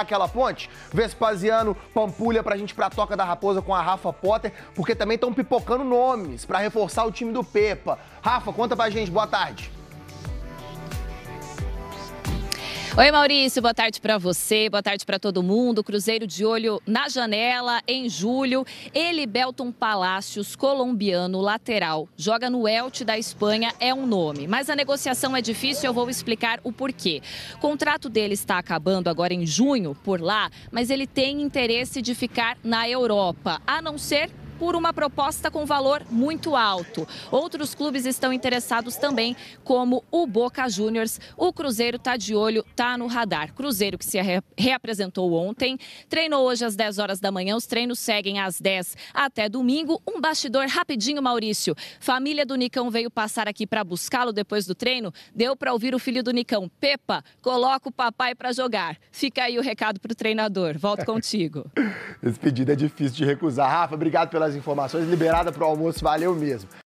aquela ponte? Vespasiano, Pampulha pra gente pra Toca da Raposa com a Rafa Potter, porque também estão pipocando nomes para reforçar o time do Pepa. Rafa, conta pra gente, boa tarde. Oi, Maurício, boa tarde para você, boa tarde para todo mundo. Cruzeiro de olho na janela em julho. Ele, Belton Palacios, colombiano, lateral, joga no Elche da Espanha, é um nome. Mas a negociação é difícil, eu vou explicar o porquê. O contrato dele está acabando agora em junho, por lá, mas ele tem interesse de ficar na Europa, a não ser por uma proposta com valor muito alto. Outros clubes estão interessados também, como o Boca Juniors. O Cruzeiro está de olho, está no radar. Cruzeiro que se reapresentou ontem, treinou hoje às 10 horas da manhã, os treinos seguem às 10 até domingo. Um bastidor rapidinho, Maurício. Família do Nicão veio passar aqui para buscá-lo depois do treino. Deu para ouvir o filho do Nicão, Pepa, coloca o papai para jogar. Fica aí o recado para o treinador. Volto contigo. Esse pedido é difícil de recusar. Rafa, obrigado pelas informações, liberada para o almoço, valeu mesmo.